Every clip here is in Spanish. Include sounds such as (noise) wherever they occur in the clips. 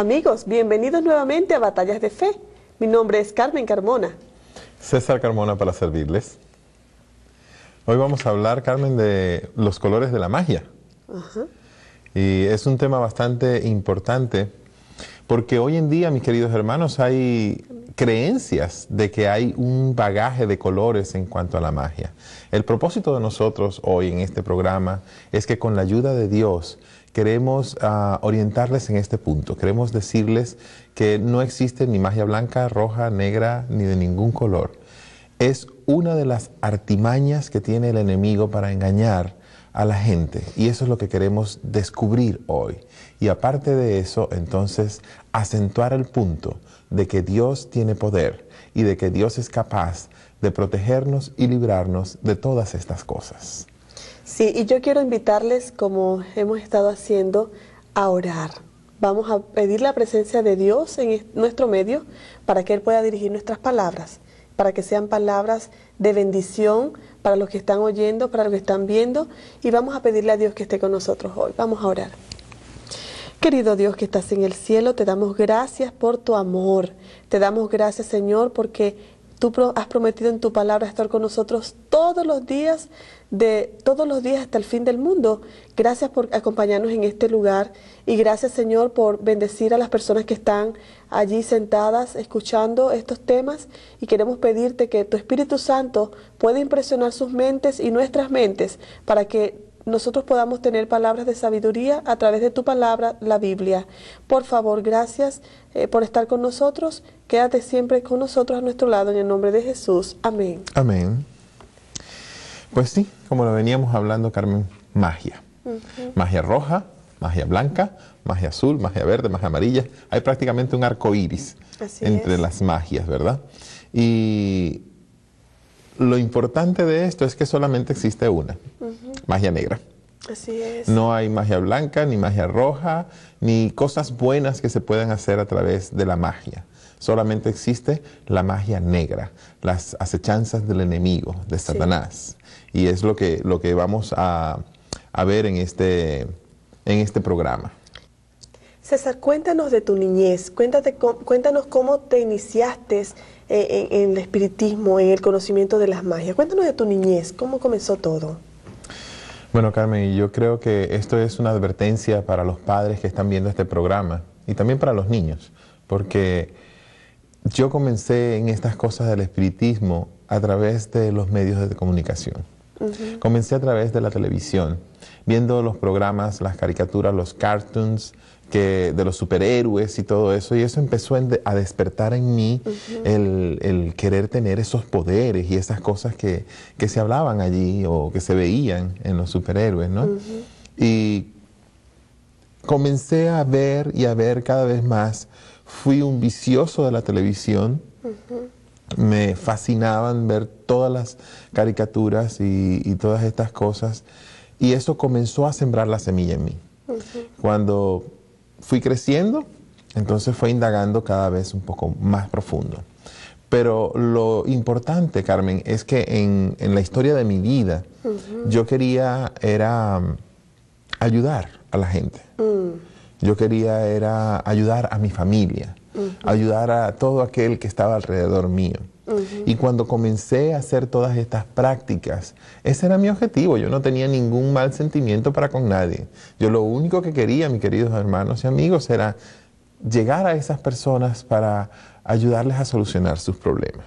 Amigos, bienvenidos nuevamente a Batallas de Fe. Mi nombre es Carmen Carmona. César Carmona para servirles. Hoy vamos a hablar, Carmen, de los colores de la magia. Y es un tema bastante importante porque hoy en día, mis queridos hermanos, hay creencias de que hay un bagaje de colores en cuanto a la magia. El propósito de nosotros hoy en este programa es que con la ayuda de Dios queremos ah, orientarles en este punto. Queremos decirles que no existe ni magia blanca, roja, negra, ni de ningún color. Es una de las artimañas que tiene el enemigo para engañar a la gente. Y eso es lo que queremos descubrir hoy. Y aparte de eso, entonces, acentuar el punto de que Dios tiene poder y de que Dios es capaz de protegernos y librarnos de todas estas cosas. Sí, y yo quiero invitarles, como hemos estado haciendo, a orar. Vamos a pedir la presencia de Dios en nuestro medio para que Él pueda dirigir nuestras palabras, para que sean palabras de bendición para los que están oyendo, para los que están viendo, y vamos a pedirle a Dios que esté con nosotros hoy. Vamos a orar. Querido Dios que estás en el cielo, te damos gracias por tu amor. Te damos gracias, Señor, porque tú has prometido en tu palabra estar con nosotros todos los días de todos los días hasta el fin del mundo. Gracias por acompañarnos en este lugar y gracias Señor por bendecir a las personas que están allí sentadas escuchando estos temas y queremos pedirte que tu Espíritu Santo pueda impresionar sus mentes y nuestras mentes para que nosotros podamos tener palabras de sabiduría a través de tu palabra, la Biblia. Por favor, gracias eh, por estar con nosotros. Quédate siempre con nosotros a nuestro lado en el nombre de Jesús. Amén. Amén. Pues sí, como lo veníamos hablando, Carmen, magia. Magia roja, magia blanca, magia azul, magia verde, magia amarilla. Hay prácticamente un arco iris entre las magias, ¿verdad? Y lo importante de esto es que solamente existe una, magia negra. Así es. No hay magia blanca, ni magia roja, ni cosas buenas que se puedan hacer a través de la magia. Solamente existe la magia negra, las acechanzas del enemigo, de Satanás y es lo que, lo que vamos a, ver en este, en este programa. César, cuéntanos de tu niñez, Cuéntate, cuéntanos cómo te iniciaste eh, en, el espiritismo, en el conocimiento de las magias. Cuéntanos de tu niñez, cómo comenzó todo. Bueno, Carmen, yo creo que esto es una advertencia para los padres que están viendo este programa y también para los niños, porque yo comencé en estas cosas del espiritismo a través de los medios de comunicación. Comencé a través de la televisión, viendo los programas, las caricaturas, los cartoons, de los superhéroes y todo eso, y eso empezó a despertar en mí el, querer tener esos poderes y esas cosas que, se hablaban allí o que se veían en los superhéroes, Y comencé a ver y a ver cada vez más. Fui un vicioso de la televisión, me fascinaban ver todas las caricaturas y, todas estas cosas. Y eso comenzó a sembrar la semilla en mí. Cuando fui creciendo, entonces fue indagando cada vez un poco más profundo. Pero lo importante, Carmen, es que en, la historia de mi vida, yo quería era um, ayudar a la gente. Mm. Yo quería era ayudar a mi familia ayudar a todo aquel que estaba alrededor mío. Y cuando comencé a hacer todas estas prácticas, ese era mi objetivo. Yo no tenía ningún mal sentimiento para con nadie. Yo lo único que quería, mis queridos hermanos y amigos, era llegar a esas personas para ayudarles a solucionar sus problemas.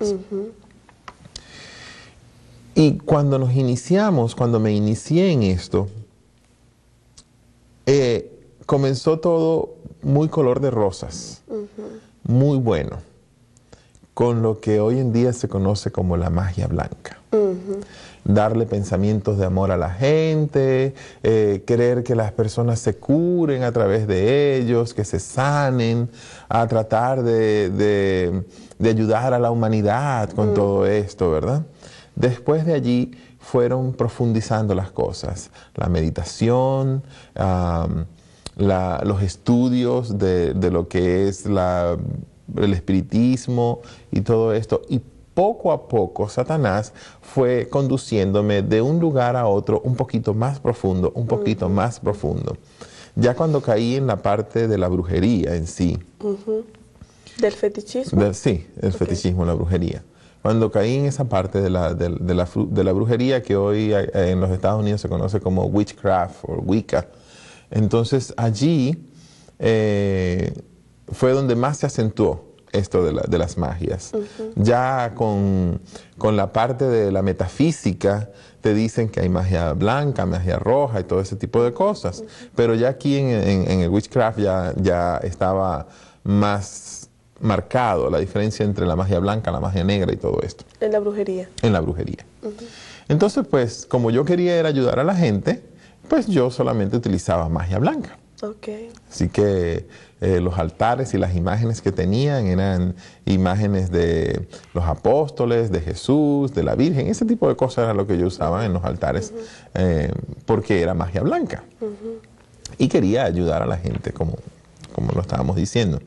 Y cuando nos iniciamos, cuando me inicié en esto, eh, comenzó todo muy color de rosas, muy bueno, con lo que hoy en día se conoce como la magia blanca. Darle pensamientos de amor a la gente, eh, creer que las personas se curen a través de ellos, que se sanen, a tratar de, ayudar a la humanidad con mm. todo esto, ¿verdad? Después de allí fueron profundizando las cosas, la meditación, los estudios de, de, lo que es el espiritismo y todo esto. Y poco a poco Satanás fue conduciéndome de un lugar a otro un poquito más profundo, un poquito más profundo. Ya cuando caí en la parte de la brujería en sí. ¿Del fetichismo? sí, el fetichismo, la brujería. Cuando caí en esa parte de la, de la, brujería que hoy eh, en los Estados Unidos se conoce como witchcraft o Wicca, entonces allí eh, fue donde más se acentuó esto de, las magias. Ya con, la parte de la metafísica te dicen que hay magia blanca, magia roja y todo ese tipo de cosas. Pero ya aquí en, el witchcraft ya, ya estaba más marcado la diferencia entre la magia blanca, la magia negra y todo esto. En la brujería. En la brujería. Entonces, pues, como yo quería era ayudar a la gente, pues yo solamente utilizaba magia blanca. Okay. Así que eh, los altares y las imágenes que tenían eran imágenes de los apóstoles, de Jesús, de la Virgen, ese tipo de cosas era lo que yo usaba en los altares eh, porque era magia blanca. Y quería ayudar a la gente, como, como lo estábamos diciendo.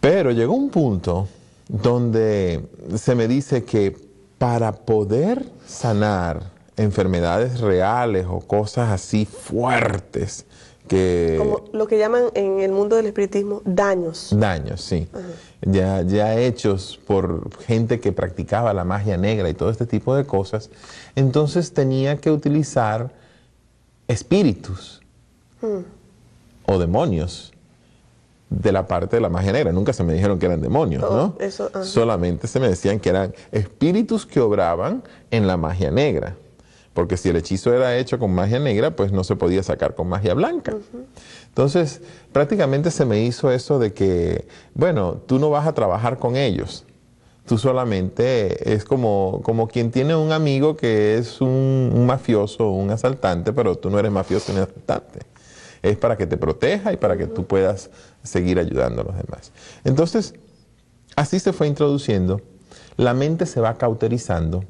Pero llegó un punto donde se me dice que para poder sanar, enfermedades reales o cosas así fuertes que... Como lo que llaman en el mundo del espiritismo daños. Daños, sí. Ya, ya hechos por gente que practicaba la magia negra y todo este tipo de cosas. Entonces tenía que utilizar espíritus hmm. o demonios de la parte de la magia negra. Nunca se me dijeron que eran demonios, oh, ¿no? Solamente se me decían que eran espíritus que obraban en la magia negra. Porque si el hechizo era hecho con magia negra, pues no se podía sacar con magia blanca. Entonces, prácticamente se me hizo eso de que, bueno, tú no vas a trabajar con ellos. Tú solamente es como, como quien tiene un amigo que es un, mafioso mafioso, un asaltante, pero tú no eres mafioso ni asaltante es para que te proteja y para que tú puedas seguir ayudando a los demás. Entonces, así se fue introduciendo, la mente se va cauterizando,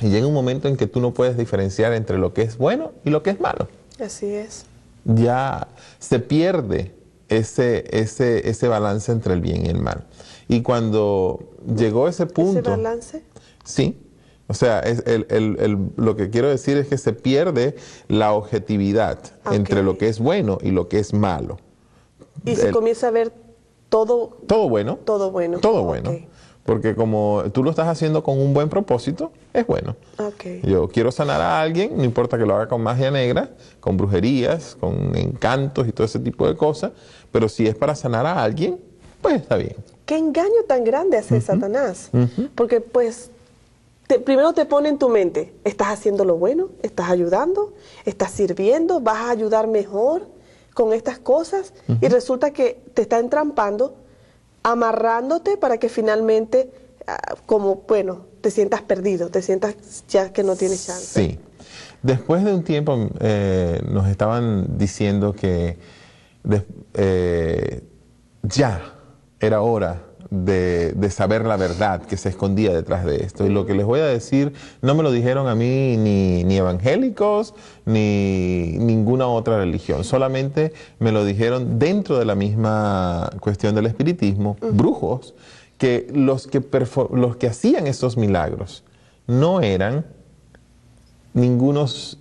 y llega un momento en que tú no puedes diferenciar entre lo que es bueno y lo que es malo. Así es. Ya se pierde ese, ese, ese balance entre el bien y el mal. Y cuando llegó ese punto... ¿Ese balance? Sí. O sea, lo que quiero decir es que se pierde la objetividad entre lo que es bueno y lo que es malo. Y se comienza a ver todo... Todo bueno. Todo bueno. Todo bueno. Porque como tú lo estás haciendo con un buen propósito, es bueno. Yo quiero sanar a alguien, no importa que lo haga con magia negra, con brujerías, con encantos y todo ese tipo de cosas, pero si es para sanar a alguien, pues está bien. Qué engaño tan grande hace Satanás. Porque pues primero te pone en tu mente, estás haciendo lo bueno, estás ayudando, estás sirviendo, vas a ayudar mejor con estas cosas y resulta que te está entrampando amarrándote para que finalmente, ah, como bueno, te sientas perdido, te sientas ya que no tienes chance. Sí. Después de un tiempo mm, eh, nos estaban diciendo que eh, ya era hora de, saber la verdad que se escondía detrás de esto. Y lo que les voy a decir no me lo dijeron a mí ni, evangélicos ni ninguna otra religión, solamente me lo dijeron dentro de la misma cuestión del espiritismo, brujos, que los que, los que hacían esos milagros no eran ningunos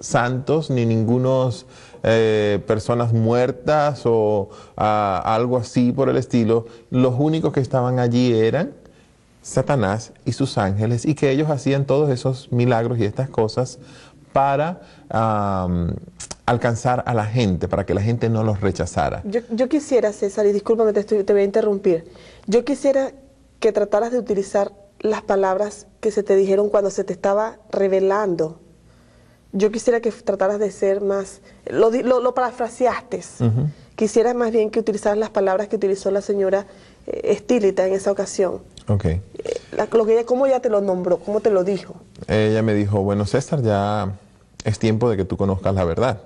santos ni ningunos eh, personas muertas o algo así por el estilo. Los únicos que estaban allí eran Satanás y sus ángeles y que ellos hacían todos esos milagros y estas cosas para alcanzar a la gente, para que la gente no los rechazara. Yo, quisiera, César, y discúlpame, te, estoy, te voy a interrumpir, yo quisiera que trataras de utilizar las palabras que se te dijeron cuando se te estaba revelando yo quisiera que trataras de ser más, lo, lo, parafraseaste, quisiera más bien que utilizaras las palabras que utilizó la señora eh, Estilita en esa ocasión. Ok. Eh, lo ella, ¿Cómo ella te lo nombró? ¿Cómo te lo dijo? Ella me dijo, bueno César, ya es tiempo de que tú conozcas la verdad.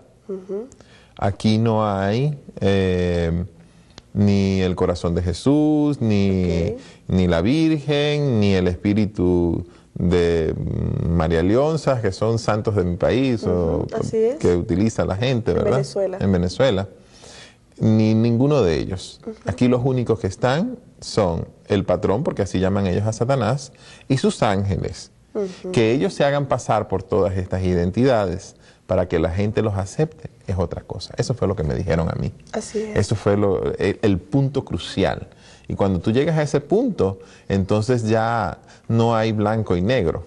Aquí no hay eh, ni el corazón de Jesús, ni, ni la Virgen, ni el Espíritu de María Leonzas, que son santos de mi país, o, que utiliza la gente, ¿verdad? En Venezuela. Ni ninguno de ellos. Aquí los únicos que están son el patrón, porque así llaman ellos a Satanás, y sus ángeles. Que ellos se hagan pasar por todas estas identidades para que la gente los acepte es otra cosa. Eso fue lo que me dijeron a mí. Así es. Eso fue el punto crucial y cuando tú llegas a ese punto, entonces ya no hay blanco y negro,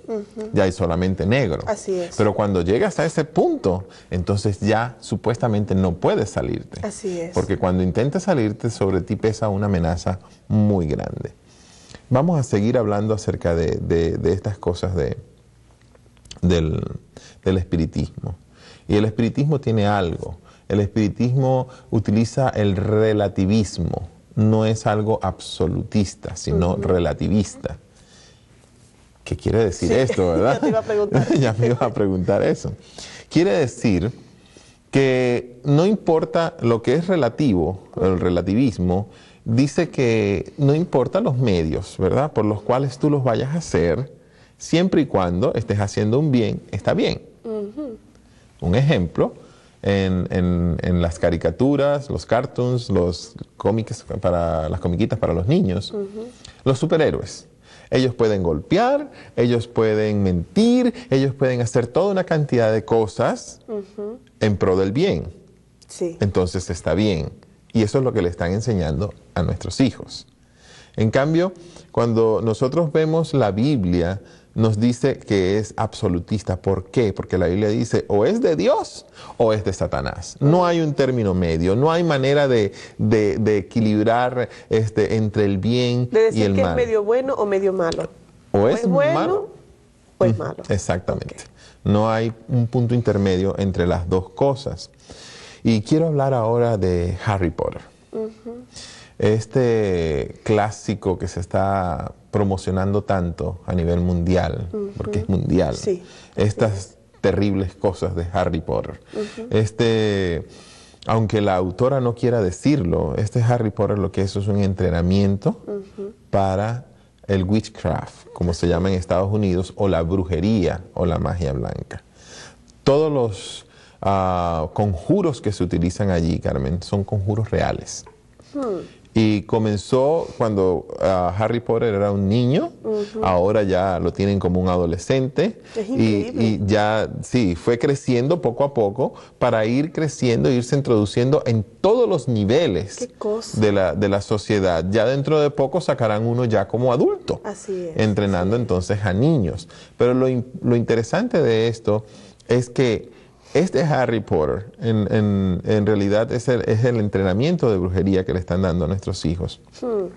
ya hay solamente negro. Así es. Pero cuando llegas a ese punto, entonces ya supuestamente no puedes salirte. Así Porque cuando intentas salirte, sobre ti pesa una amenaza muy grande. Vamos a seguir hablando acerca de, estas cosas de, del, del espiritismo. Y el espiritismo tiene algo. El espiritismo utiliza el relativismo no es algo absolutista, sino relativista. ¿Qué quiere decir esto, verdad? (laughs) ya, a preguntar. (laughs) me iba a preguntar eso. Quiere decir que no importa lo que es relativo, el relativismo, dice que no importa los medios, ¿verdad? Por los cuales tú los vayas a hacer, siempre y cuando estés haciendo un bien, está bien. Un ejemplo, en, las caricaturas, los cartoons, los cómics para las comiquitas para los niños, los superhéroes. Ellos pueden golpear, ellos pueden mentir, ellos pueden hacer toda una cantidad de cosas en pro del bien. Entonces está bien. Y eso es lo que le están enseñando a nuestros hijos. En cambio, cuando nosotros vemos la Biblia nos dice que es absolutista. ¿Por qué? Porque la Biblia dice o es de Dios o es de Satanás. No hay un término medio, no hay manera de, equilibrar este, entre el bien y el que decir que es medio bueno o medio malo. O, es, bueno o es malo. Exactamente. No hay un punto intermedio entre las dos cosas. Y quiero hablar ahora de Harry Potter. Este clásico que se está promocionando tanto a nivel mundial, porque es mundial, estas terribles cosas de Harry Potter. Este, aunque la autora no quiera decirlo, este Harry Potter lo que es es un entrenamiento para el witchcraft, como se llama en Estados Unidos, o la brujería o la magia blanca. Todos los ah, conjuros que se utilizan allí, Carmen, son conjuros reales. Hmm. Y comenzó cuando ah, Harry Potter era un niño, ahora ya lo tienen como un adolescente. y, y, ya, sí, fue creciendo poco a poco para ir creciendo, irse introduciendo en todos los niveles de la, sociedad. Ya dentro de poco sacarán uno ya como adulto, Así es. entrenando entonces a niños. Pero lo, lo interesante de esto es que este Harry Potter en, realidad es el, es el, entrenamiento de brujería que le están dando a nuestros hijos. Hmm.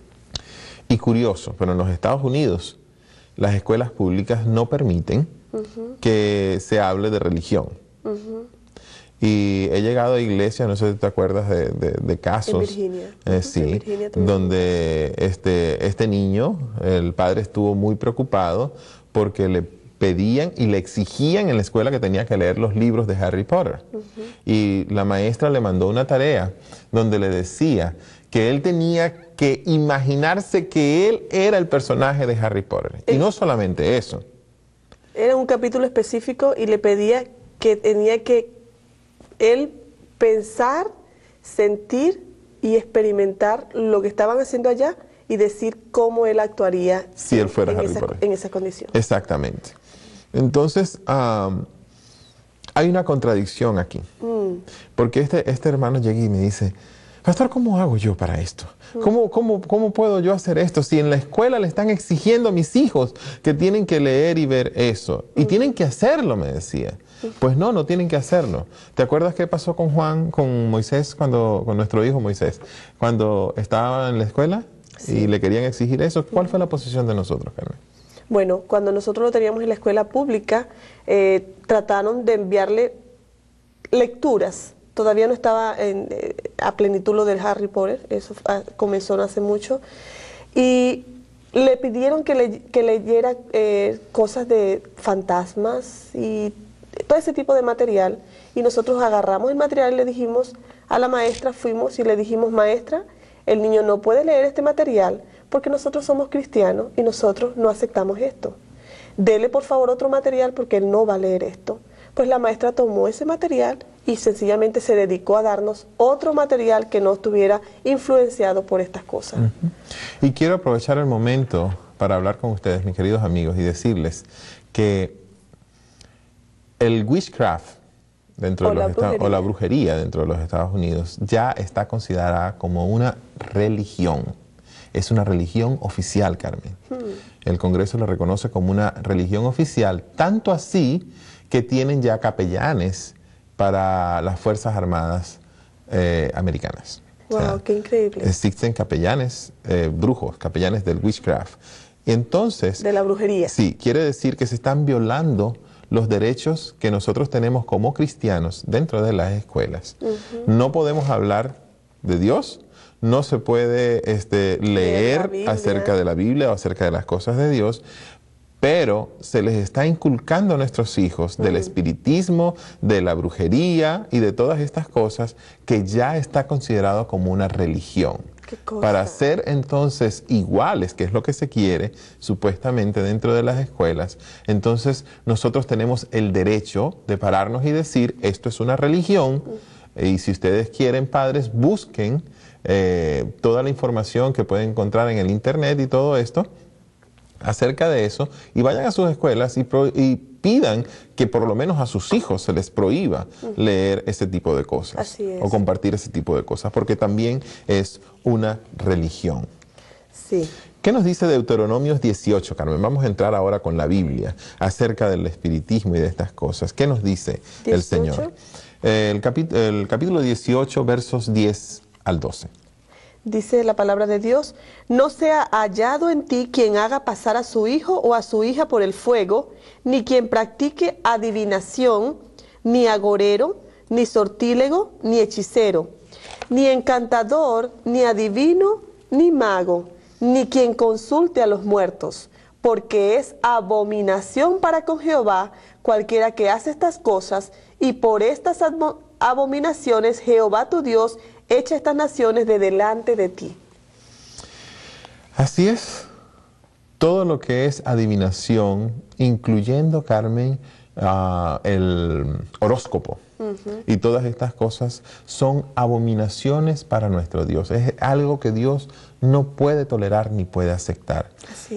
Y curioso, pero en los Estados Unidos las escuelas públicas no permiten que se hable de religión. Y he llegado a iglesias, no sé si te acuerdas de, casos. En Virginia. Eh, sí, en Virginia donde este, este niño, el padre estuvo muy preocupado porque le pedían y le exigían en la escuela que tenía que leer los libros de Harry Potter. Y la maestra le mandó una tarea donde le decía que él tenía que imaginarse que él era el personaje de Harry Potter. y no solamente eso. Era un capítulo específico y le pedía que tenía que él pensar, sentir y experimentar lo que estaban haciendo allá y decir cómo él actuaría si él fuera Harry Potter. en esas condiciones. Exactamente. Entonces, hay una contradicción aquí. Mm. Porque este, este hermano llega y me dice, Pastor, ¿cómo hago yo para esto? Mm. ¿Cómo, ¿Cómo, cómo, puedo yo hacer esto si en la escuela le están exigiendo a mis hijos que tienen que leer y ver eso? Y mm. tienen que hacerlo, me decía. Pues no, no tienen que hacerlo. ¿Te acuerdas qué pasó con Juan, con Moisés, cuando, con nuestro hijo Moisés, cuando estaba en la escuela y le querían exigir eso? ¿Cuál fue la posición de nosotros, Carmen? Bueno, cuando nosotros lo teníamos en la escuela pública, eh, trataron de enviarle lecturas. Todavía no estaba eh, a plenitud lo del Harry Potter, eso comenzó hace mucho. Y le pidieron que, leyera eh, cosas de fantasmas y todo ese tipo de material. Y nosotros agarramos el material y le dijimos a la maestra, fuimos y le dijimos, maestra, el niño no puede leer este material porque nosotros somos cristianos y nosotros no aceptamos esto. Dele por favor otro material porque él no va a leer esto. Pues la maestra tomó ese material y sencillamente se dedicó a darnos otro material que no estuviera influenciado por estas cosas. Y quiero aprovechar el momento para hablar con ustedes, mis queridos amigos, y decirles que el witchcraft dentro de los o la brujería dentro de los Estados Unidos ya está considerada como una religión es una religión oficial, Carmen. El Congreso la reconoce como una religión oficial, tanto así que tienen ya capellanes para las Fuerzas Armadas eh, americanas. ¡Wow! ¡Qué increíble! Existen capellanes, eh, brujos, capellanes del witchcraft. Entonces... De la brujería. Sí, quiere decir que se están violando los derechos que nosotros tenemos como cristianos dentro de las escuelas. No podemos hablar de Dios no se puede este, leer acerca de la Biblia o acerca de las cosas de Dios, pero se les está inculcando a nuestros hijos del espiritismo, de la brujería y de todas estas cosas que ya está considerado como una religión. Para ser entonces iguales, que es lo que se quiere supuestamente dentro de las escuelas, entonces nosotros tenemos el derecho de pararnos y decir, esto es una religión, y si ustedes quieren, padres, busquen eh, toda la información que pueden encontrar en el Internet y todo esto acerca de eso y vayan a sus escuelas y, pidan que por lo menos a sus hijos se les prohíba leer ese tipo de cosas o compartir ese tipo de cosas, porque también es una religión. Sí. ¿Qué nos dice Deuteronomios 18, Carmen? Vamos a entrar ahora con la Biblia acerca del espiritismo y de estas cosas. ¿Qué nos dice el Señor? el, el capítulo 18, versos 10 12. Dice la palabra de Dios, no sea hallado en ti quien haga pasar a su hijo o a su hija por el fuego, ni quien practique adivinación, ni agorero, ni sortílego, ni hechicero, ni encantador, ni adivino, ni mago, ni quien consulte a los muertos, porque es abominación para con Jehová cualquiera que hace estas cosas, y por estas abominaciones Jehová tu Dios echa estas naciones de delante de ti. Así es. Todo lo que es adivinación, incluyendo, Carmen, ah, el horóscopo y todas estas cosas, son abominaciones para nuestro Dios. Es algo que Dios no puede tolerar ni puede aceptar.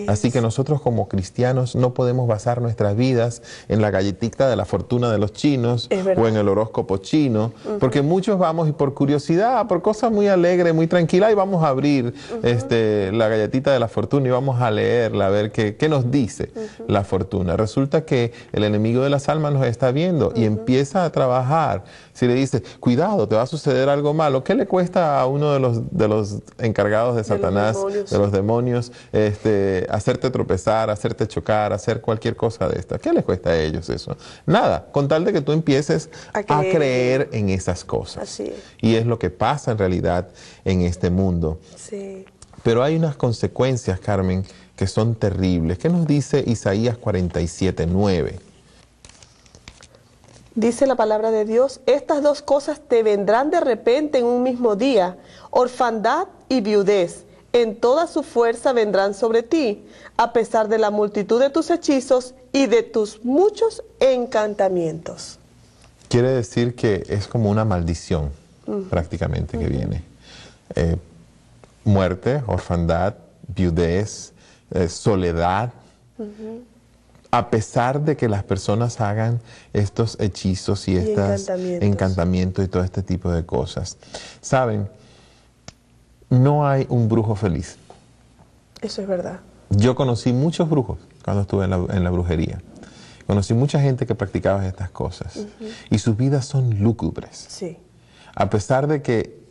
Así, que nosotros como cristianos no podemos basar nuestras vidas en la galletita de la fortuna de los chinos o en el horóscopo chino, porque muchos vamos y por curiosidad, por cosas muy alegres, muy tranquilas, y vamos a abrir este, la galletita de la fortuna y vamos a leerla, a ver qué, nos dice la fortuna. Resulta que el enemigo de las almas nos está viendo y empieza a trabajar. Si le dice, cuidado, te va a suceder algo malo, ¿qué le cuesta a uno de los, de los encargados de Satanás, de los demonios, este, hacerte tropezar, hacerte chocar, hacer cualquier cosa de esta. ¿Qué les cuesta a ellos eso? Nada, con tal de que tú empieces a creer, en esas cosas. Y es lo que pasa en realidad en este mundo. Sí. Pero hay unas consecuencias, Carmen, que son terribles. ¿Qué nos dice Isaías 47, 9? Dice la palabra de Dios, estas dos cosas te vendrán de repente en un mismo día, orfandad y viudez. En toda su fuerza vendrán sobre ti, a pesar de la multitud de tus hechizos y de tus muchos encantamientos. Quiere decir que es como una maldición mm. prácticamente que viene. Eh, muerte, orfandad, viudez, eh, soledad, a pesar de que las personas hagan estos hechizos y, estos encantamientos. y todo este tipo de cosas. Saben, no hay un brujo feliz. Eso es verdad. Yo conocí muchos brujos cuando estuve en la, brujería. Conocí mucha gente que practicaba estas cosas y sus vidas son lúgubres. Sí. A pesar de que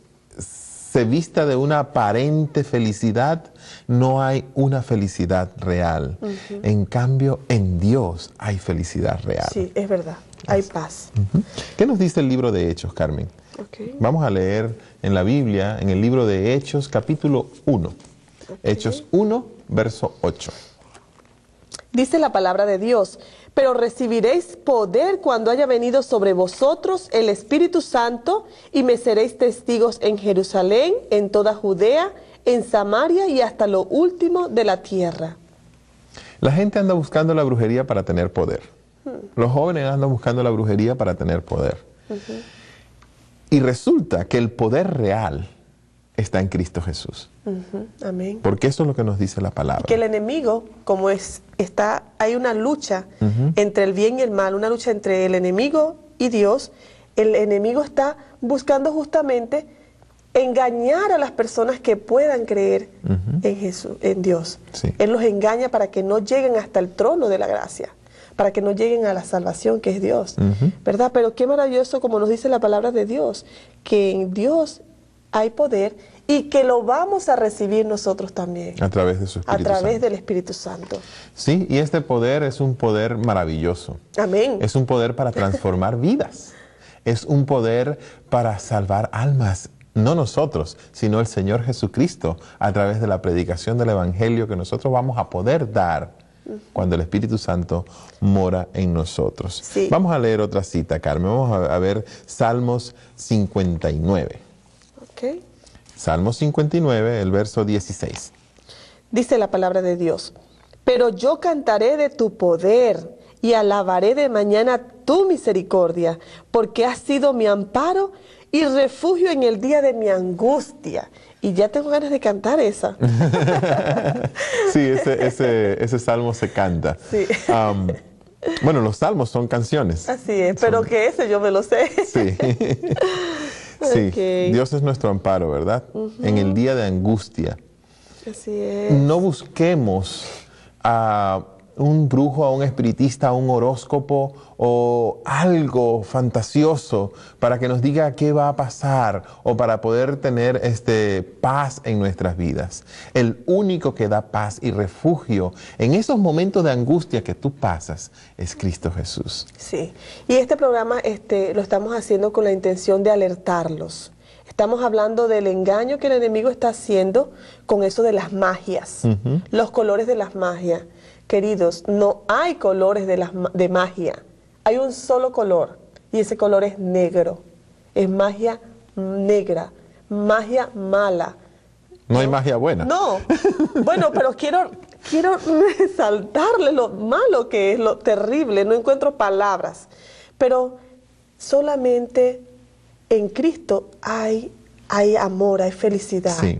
se vista de una aparente felicidad, no hay una felicidad real. En cambio, en Dios hay felicidad real. Sí, es verdad, hay paz. ¿Qué nos dice el libro de Hechos, Carmen? Vamos a leer en la Biblia, en el libro de Hechos, capítulo 1. Hechos 1, verso 8. Dice la palabra de Dios, pero recibiréis poder cuando haya venido sobre vosotros el Espíritu Santo y me seréis testigos en Jerusalén, en toda Judea, en Samaria y hasta lo último de la tierra. La gente anda buscando la brujería para tener poder. Hmm. Los jóvenes andan buscando la brujería para tener poder. Y resulta que el poder real está en Cristo Jesús. Amén. Porque eso es lo que nos dice la palabra. Que el enemigo, como es, está, hay una lucha entre el bien y el mal, una lucha entre el enemigo y Dios. El enemigo está buscando justamente engañar a las personas que puedan creer en Jesús, en Dios. Él los engaña para que no lleguen hasta el trono de la gracia, para que no lleguen a la salvación que es Dios, ¿verdad? Pero qué maravilloso como nos dice la palabra de Dios, que en Dios hay poder y que lo vamos a recibir nosotros también. A través de su Espíritu A través del Espíritu Santo. Sí, y este poder es un poder maravilloso. Amén. Es un poder para transformar (laughs) vidas. Es un poder para salvar almas. No nosotros, sino el Señor Jesucristo, a través de la predicación del Evangelio que nosotros vamos a poder dar cuando el Espíritu Santo mora en nosotros. Vamos a leer otra cita, Carmen. Vamos a ver Salmos 59. Salmo 59, el verso 16. Dice la palabra de Dios, pero yo cantaré de tu poder y alabaré de mañana tu misericordia, porque has sido mi amparo y refugio en el día de mi angustia. Y ya tengo ganas de cantar esa. (laughs) sí, ese, salmo se canta. bueno, los salmos son canciones. Así es, pero que ese yo me lo sé. sí. (laughs) Sí, Dios es nuestro amparo, ¿verdad? En el día de angustia. Así es. No busquemos a un brujo, a un espiritista, a un horóscopo o algo fantasioso para que nos diga qué va a pasar o para poder tener este, paz en nuestras vidas. El único que da paz y refugio en esos momentos de angustia que tú pasas es Cristo Jesús. Sí, y este programa este, lo estamos haciendo con la intención de alertarlos. Estamos hablando del engaño que el enemigo está haciendo con eso de las magias, los colores de las magias Queridos, no hay colores de, magia. Hay un solo color y ese color es negro. Es magia negra, magia mala. No, hay magia buena. No. Bueno, pero quiero, quiero resaltarle lo malo que es, lo terrible. No encuentro palabras. Pero solamente en Cristo hay, hay amor, hay felicidad. Sí.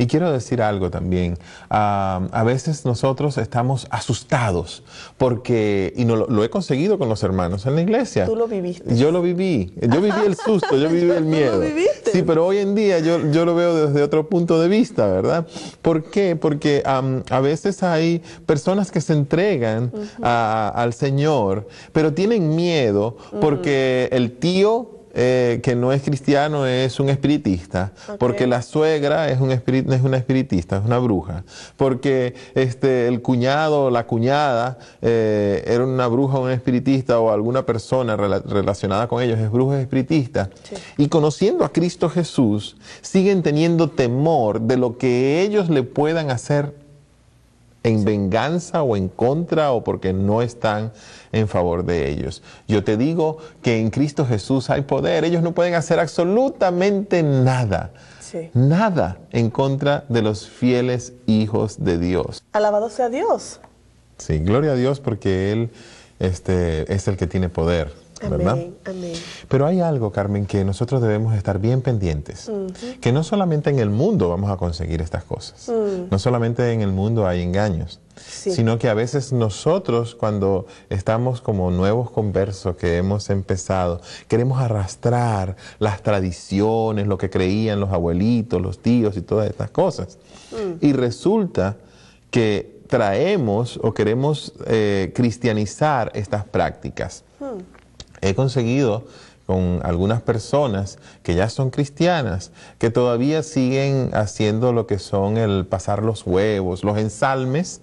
Y quiero decir algo también. a veces nosotros estamos asustados porque, y no, lo, he conseguido con los hermanos en la iglesia. Tú lo viviste. Yo lo viví. Yo viví el susto, yo viví el miedo. (laughs) ¿Tú lo viviste? Sí, pero hoy en día yo, lo veo desde otro punto de vista, ¿verdad? ¿Por qué? Porque a veces hay personas que se entregan al Señor, pero tienen miedo porque el tío eh, que no es cristiano es un espiritista, porque la suegra es, un espirit, es una espiritista, es una bruja, porque este, el cuñado la cuñada eh, era una bruja o un espiritista o alguna persona relacionada con ellos es bruja espiritista. Y conociendo a Cristo Jesús, siguen teniendo temor de lo que ellos le puedan hacer en venganza o en contra o porque no están en favor de ellos. Yo te digo que en Cristo Jesús hay poder, ellos no pueden hacer absolutamente nada. Nada en contra de los fieles hijos de Dios. Alabado sea Dios. Sí, gloria a Dios porque Él este, es el que tiene poder. ¿verdad? Pero hay algo, Carmen, que nosotros debemos estar bien pendientes, que no solamente en el mundo vamos a conseguir estas cosas, mm. no solamente en el mundo hay engaños, sino que a veces nosotros cuando estamos como nuevos conversos que hemos empezado, queremos arrastrar las tradiciones, lo que creían los abuelitos, los tíos y todas estas cosas. Mm. Y resulta que traemos o queremos eh, cristianizar estas prácticas. Mm he conseguido con algunas personas que ya son cristianas, que todavía siguen haciendo lo que son el pasar los huevos, los ensalmes,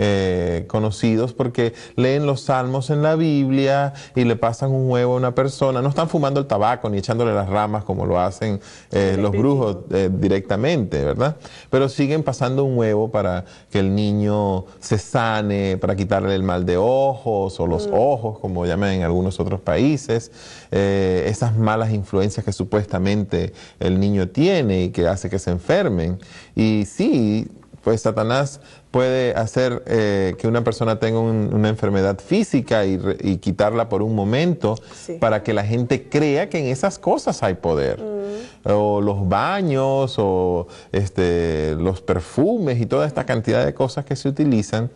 eh, conocidos porque leen los salmos en la Biblia y le pasan un huevo a una persona. No están fumando el tabaco ni echándole las ramas como lo hacen eh, los brujos eh, directamente, ¿verdad? Pero siguen pasando un huevo para que el niño se sane, para quitarle el mal de ojos o los mm. ojos, como llaman en algunos otros países. esas malas influencias que supuestamente el niño tiene y que hace que se enfermen. Y sí, pues Satanás puede hacer eh, que una persona tenga una enfermedad física y, quitarla por un momento para que la gente crea que en esas cosas hay poder. Mm. O los baños o este, los perfumes y toda esta cantidad de cosas que se utilizan.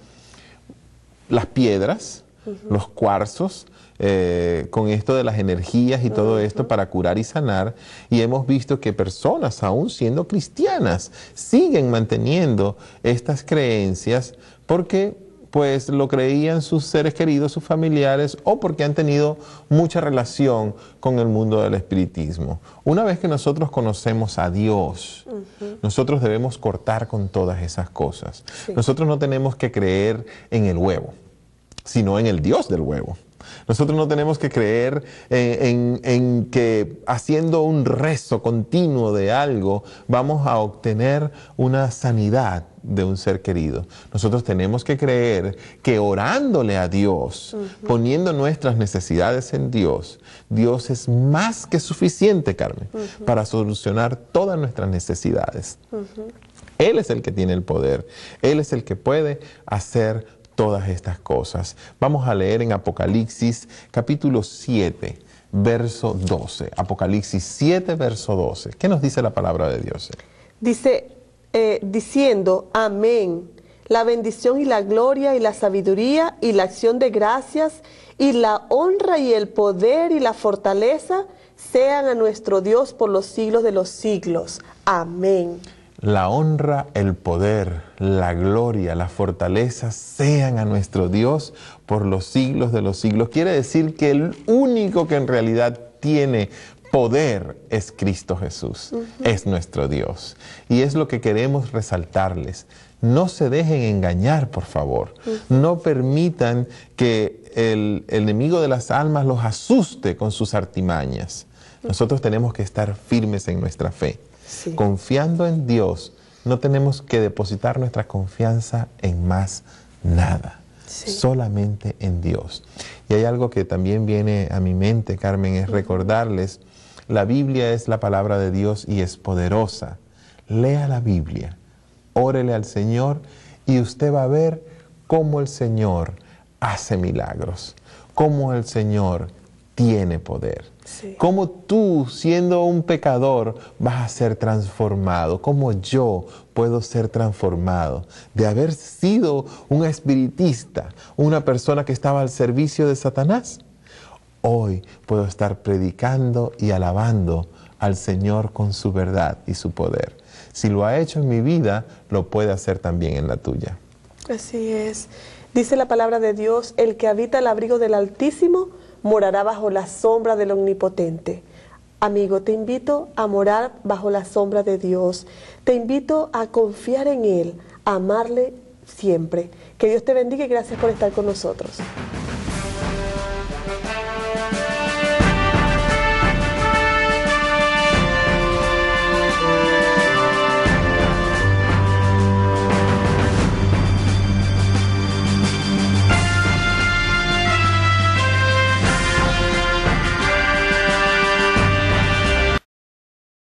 Las piedras, los cuarzos, eh, con esto de las energías y todo esto para curar y sanar. Y hemos visto que personas, aún siendo cristianas, siguen manteniendo estas creencias porque pues lo creían sus seres queridos, sus familiares o porque han tenido mucha relación con el mundo del espiritismo. Una vez que nosotros conocemos a Dios, nosotros debemos cortar con todas esas cosas. Nosotros no tenemos que creer en el huevo sino en el Dios del huevo. Nosotros no tenemos que creer eh, en, que haciendo un rezo continuo de algo vamos a obtener una sanidad de un ser querido. Nosotros tenemos que creer que orándole a Dios, poniendo nuestras necesidades en Dios, Dios es más que suficiente, Carmen, para solucionar todas nuestras necesidades. Él es el que tiene el poder, Él es el que puede hacer todas estas cosas. Vamos a leer en Apocalipsis capítulo 7, verso 12. Apocalipsis 7, verso 12. ¿Qué nos dice la palabra de Dios? Dice, eh, diciendo, amén, la bendición y la gloria y la sabiduría y la acción de gracias y la honra y el poder y la fortaleza sean a nuestro Dios por los siglos de los siglos. Amén la honra, el poder, la gloria, la fortaleza sean a nuestro Dios por los siglos de los siglos. Quiere decir que el único que en realidad tiene poder es Cristo Jesús, es nuestro Dios. Y es lo que queremos resaltarles. No se dejen engañar, por favor. No permitan que el enemigo de las almas los asuste con sus artimañas. Nosotros tenemos que estar firmes en nuestra fe. Confiando en Dios, no tenemos que depositar nuestra confianza en más nada. solamente en Dios. Y hay algo que también viene a mi mente, Carmen, es recordarles, la Biblia es la palabra de Dios y es poderosa. Lea la Biblia, órele al Señor y usted va a ver cómo el Señor hace milagros, cómo el Señor tiene poder. ¿Cómo tú, siendo un pecador, vas a ser transformado? ¿Cómo yo puedo ser transformado? De haber sido un espiritista, una persona que estaba al servicio de Satanás, hoy puedo estar predicando y alabando al Señor con su verdad y su poder. Si lo ha hecho en mi vida, lo puede hacer también en la tuya. Así es. Dice la palabra de Dios, el que habita el abrigo del Altísimo, morará bajo la sombra del Omnipotente. Amigo, te invito a morar bajo la sombra de Dios. Te invito a confiar en Él, a amarle siempre. Que Dios te bendiga y gracias por estar con nosotros.